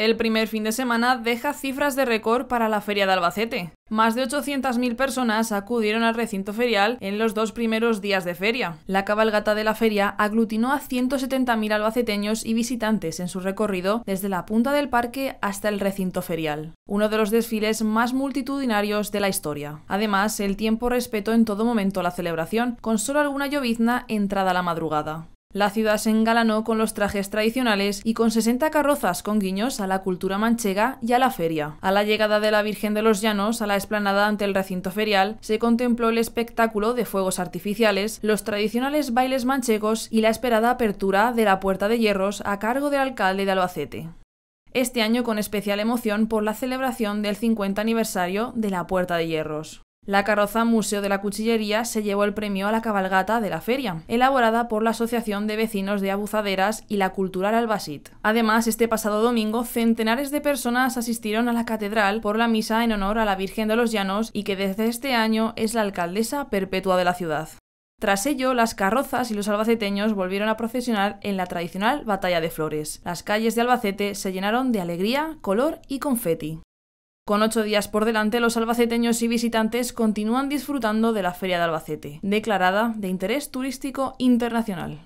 El primer fin de semana deja cifras de récord para la Feria de Albacete. Más de 800.000 personas acudieron al recinto ferial en los dos primeros días de feria. La cabalgata de la feria aglutinó a 170.000 albaceteños y visitantes en su recorrido desde la punta del parque hasta el recinto ferial, uno de los desfiles más multitudinarios de la historia. Además, el tiempo respetó en todo momento la celebración, con solo alguna llovizna entrada la madrugada. La ciudad se engalanó con los trajes tradicionales y con 60 carrozas con guiños a la cultura manchega y a la feria. A la llegada de la Virgen de los Llanos a la explanada ante el recinto ferial, se contempló el espectáculo de fuegos artificiales, los tradicionales bailes manchegos y la esperada apertura de la Puerta de Hierros a cargo del alcalde de Albacete. Este año con especial emoción por la celebración del 50 aniversario de la Puerta de Hierros. La carroza Museo de la Cuchillería se llevó el premio a la cabalgata de la feria, elaborada por la Asociación de Vecinos de Abuzaderas y la Cultural Albacete. Además, este pasado domingo, centenares de personas asistieron a la catedral por la misa en honor a la Virgen de los Llanos y que desde este año es la alcaldesa perpetua de la ciudad. Tras ello, las carrozas y los albaceteños volvieron a procesionar en la tradicional Batalla de Flores. Las calles de Albacete se llenaron de alegría, color y confeti. Con ocho días por delante, los albaceteños y visitantes continúan disfrutando de la Feria de Albacete, declarada de interés turístico internacional.